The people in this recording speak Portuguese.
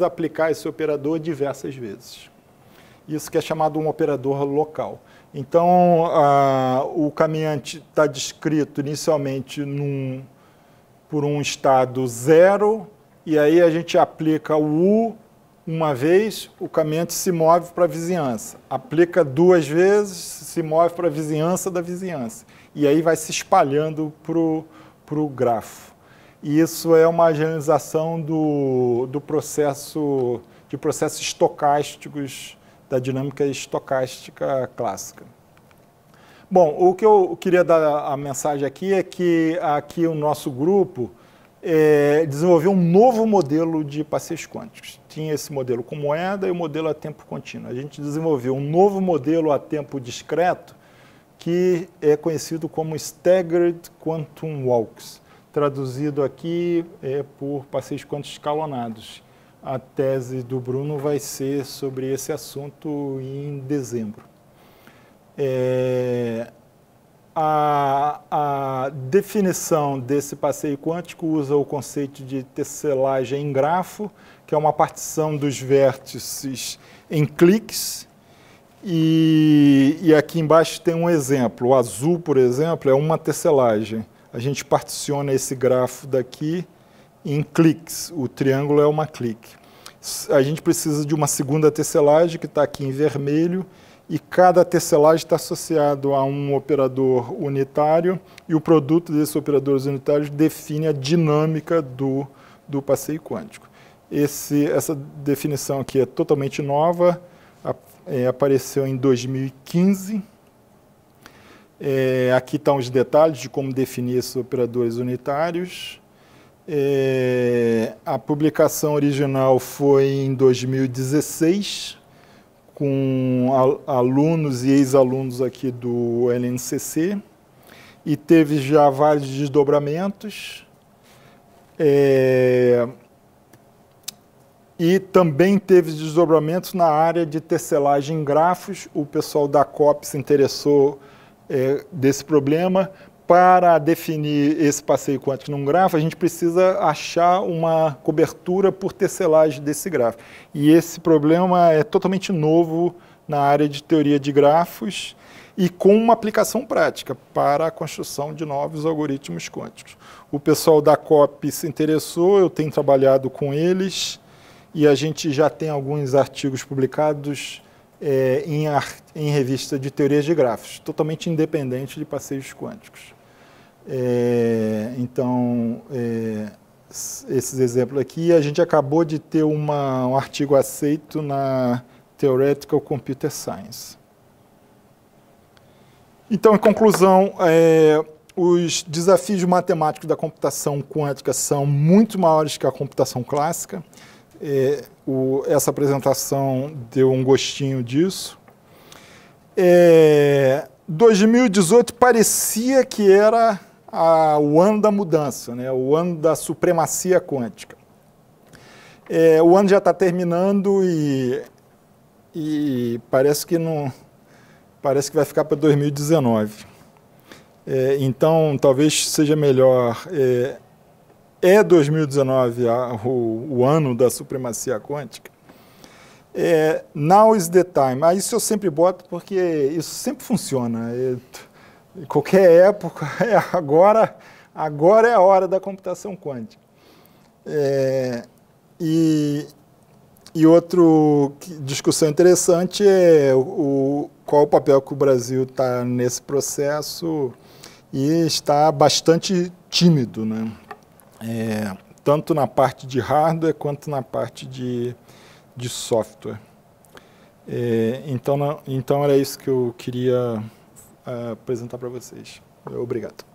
aplicar esse operador diversas vezes. Isso que é chamado um operador local. Então, a, o caminhante está descrito inicialmente num, por um estado zero, e aí a gente aplica o U uma vez, o caminhante se move para a vizinhança. Aplica duas vezes, se move para a vizinhança da vizinhança. E aí vai se espalhando para o grafo. E isso é uma generalização do, do processo, de processos estocásticos, da dinâmica estocástica clássica. Bom, o que eu queria dar a mensagem aqui é que aqui o nosso grupo é, desenvolveu um novo modelo de passeios quânticos. Tinha esse modelo com moeda e o modelo a tempo contínuo. A gente desenvolveu um novo modelo a tempo discreto que é conhecido como Staggered Quantum Walks traduzido aqui é, por passeios quânticos escalonados. A tese do Bruno vai ser sobre esse assunto em dezembro. É, a, a, definição desse passeio quântico usa o conceito de tecelagem em grafo, que é uma partição dos vértices em cliques. E, e aqui embaixo tem um exemplo. O azul, por exemplo, é uma tecelagem a gente particiona esse grafo daqui em cliques. O triângulo é uma clique. A gente precisa de uma segunda tecelagem, que está aqui em vermelho, e cada tecelagem está associado a um operador unitário, e o produto desses operadores unitários define a dinâmica do, do passeio quântico. Esse, essa definição aqui é totalmente nova, é, apareceu em 2015, é, aqui estão tá os detalhes de como definir esses operadores unitários. É, a publicação original foi em 2016, com alunos e ex-alunos aqui do LNCC, e teve já vários desdobramentos. É, e também teve desdobramentos na área de tecelagem em grafos. O pessoal da COP se interessou é, desse problema, para definir esse passeio quântico num grafo, a gente precisa achar uma cobertura por tecelagem desse grafo. E esse problema é totalmente novo na área de teoria de grafos e com uma aplicação prática para a construção de novos algoritmos quânticos. O pessoal da COP se interessou, eu tenho trabalhado com eles e a gente já tem alguns artigos publicados é, em, em, revista de teorias de grafos, totalmente independente de passeios quânticos. É, então, é, esses exemplos aqui, a gente acabou de ter uma, um artigo aceito na Theoretical Computer Science. Então, em conclusão, é, os desafios matemáticos da computação quântica são muito maiores que a computação clássica. É, o, essa apresentação deu um gostinho disso. É, 2018 parecia que era a, o ano da mudança, né? o ano da supremacia quântica. É, o ano já está terminando e, e, parece que não parece que vai ficar para 2019. É, então, talvez seja melhor é, é 2019 a, o, o, ano da supremacia quântica. É, now is the time. Ah, isso eu sempre boto porque isso sempre funciona. Em é, qualquer época, é agora, agora é a hora da computação quântica. É, e, e outra discussão interessante é o, qual o papel que o Brasil está nesse processo e está bastante tímido, né? é, tanto na parte de hardware quanto na parte de, de software. É, então, então era isso que eu queria é, apresentar para vocês. Obrigado.